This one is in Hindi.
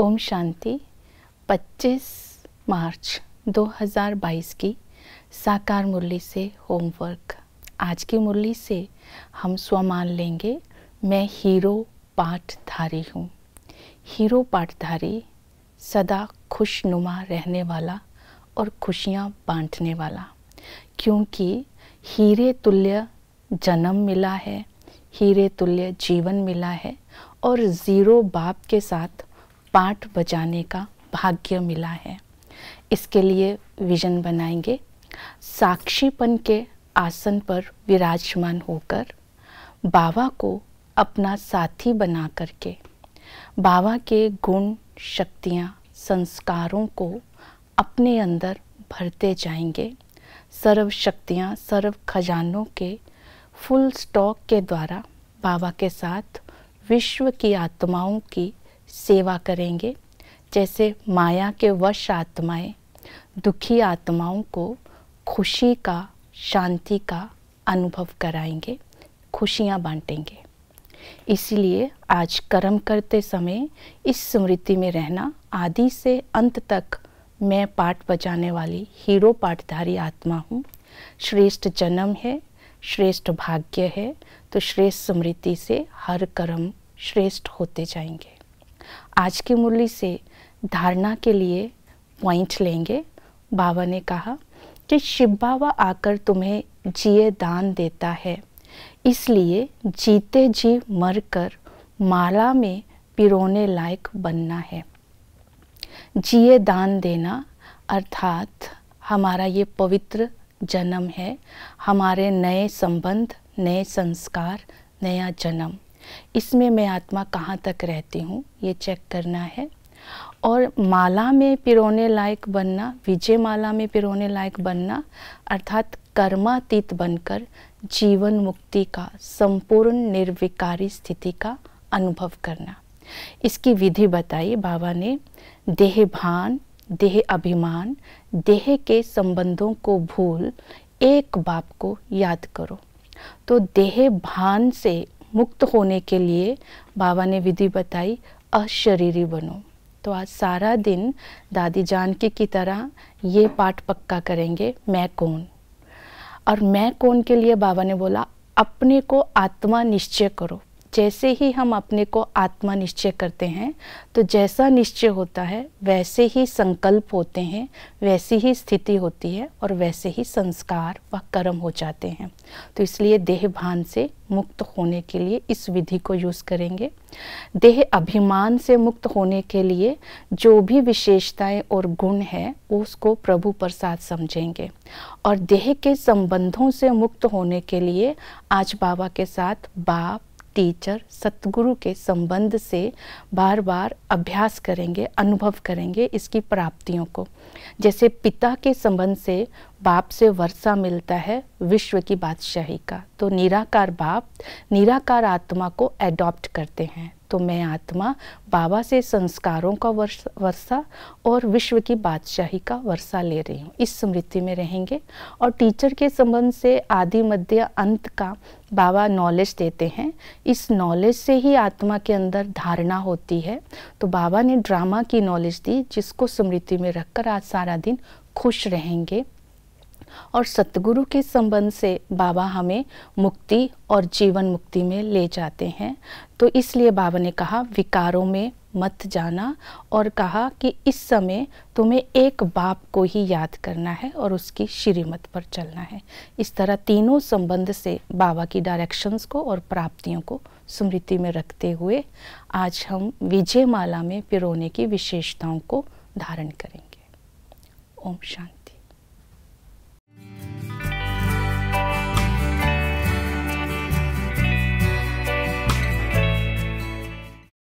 ओम शांति 25 मार्च 2022 की साकार मुरली से होमवर्क आज की मुरली से हम स्वमान लेंगे मैं हीरो पाठधारी हूँ हीरो पाठधारी सदा खुशनुमा रहने वाला और खुशियाँ बांटने वाला क्योंकि हीरे तुल्य जन्म मिला है हीरे तुल्य जीवन मिला है और ज़ीरो बाप के साथ पाठ बजाने का भाग्य मिला है इसके लिए विजन बनाएंगे साक्षीपन के आसन पर विराजमान होकर बाबा को अपना साथी बना करके बाबा के गुण शक्तियाँ संस्कारों को अपने अंदर भरते जाएंगे सर्व शक्तियाँ सर्व खजानों के फुल स्टॉक के द्वारा बाबा के साथ विश्व की आत्माओं की सेवा करेंगे जैसे माया के वश आत्माएं दुखी आत्माओं को खुशी का शांति का अनुभव कराएंगे खुशियाँ बांटेंगे इसलिए आज कर्म करते समय इस स्मृति में रहना आदि से अंत तक मैं पाठ बजाने वाली हीरो पाठधारी आत्मा हूँ श्रेष्ठ जन्म है श्रेष्ठ भाग्य है तो श्रेष्ठ स्मृति से हर कर्म श्रेष्ठ होते जाएंगे आज की मुरली से धारणा के लिए पॉइंट लेंगे बाबा ने कहा कि शिव बाबा आकर तुम्हें जिए दान देता है इसलिए जीते जी मर कर माला में पिरोने लायक बनना है जिए दान देना अर्थात हमारा ये पवित्र जन्म है हमारे नए संबंध नए संस्कार नया जन्म इसमें मैं आत्मा कहाँ तक रहती हूँ ये चेक करना है और माला में पिरोने लायक बनना विजय माला में पिरोने लायक बनना अर्थात कर्मातीत बनकर जीवन मुक्ति का संपूर्ण निर्विकारी स्थिति का अनुभव करना इसकी विधि बताई बाबा ने देह भान देह अभिमान देह के संबंधों को भूल एक बाप को याद करो तो देह भान से मुक्त होने के लिए बाबा ने विधि बताई अशरीरी बनो तो आज सारा दिन दादी जानकी की तरह ये पाठ पक्का करेंगे मैं कौन और मैं कौन के लिए बाबा ने बोला अपने को आत्मा निश्चय करो जैसे ही हम अपने को आत्मा निश्चय करते हैं तो जैसा निश्चय होता है वैसे ही संकल्प होते हैं वैसी ही स्थिति होती है और वैसे ही संस्कार व कर्म हो जाते हैं तो इसलिए देह भान से मुक्त होने के लिए इस विधि को यूज़ करेंगे देह अभिमान से मुक्त होने के लिए जो भी विशेषताएं और गुण है उसको प्रभु प्रसाद समझेंगे और देह के संबंधों से मुक्त होने के लिए आज बाबा के साथ बाप टीचर सतगुरु के संबंध से बार बार अभ्यास करेंगे अनुभव करेंगे इसकी प्राप्तियों को जैसे पिता के संबंध से बाप से वर्षा मिलता है विश्व की बादशाही का तो निराकार बाप निराकार आत्मा को एडॉप्ट करते हैं तो मैं आत्मा बाबा से संस्कारों का वर्षा और विश्व की बादशाही का वर्षा ले रही हूँ इस स्मृति में रहेंगे और टीचर के संबंध से आदि मध्य अंत का बाबा नॉलेज देते हैं इस नॉलेज से ही आत्मा के अंदर धारणा होती है तो बाबा ने ड्रामा की नॉलेज दी जिसको स्मृति में रखकर आज सारा दिन खुश रहेंगे और सतगुरु के संबंध से बाबा हमें मुक्ति और जीवन मुक्ति में ले जाते हैं तो इसलिए बाबा ने कहा विकारों में मत जाना और कहा कि इस समय तुम्हें एक बाप को ही याद करना है और उसकी श्रीमत पर चलना है इस तरह तीनों संबंध से बाबा की डायरेक्शंस को और प्राप्तियों को स्मृति में रखते हुए आज हम विजयमाला में पिरोने की विशेषताओं को धारण करेंगे ओम शांति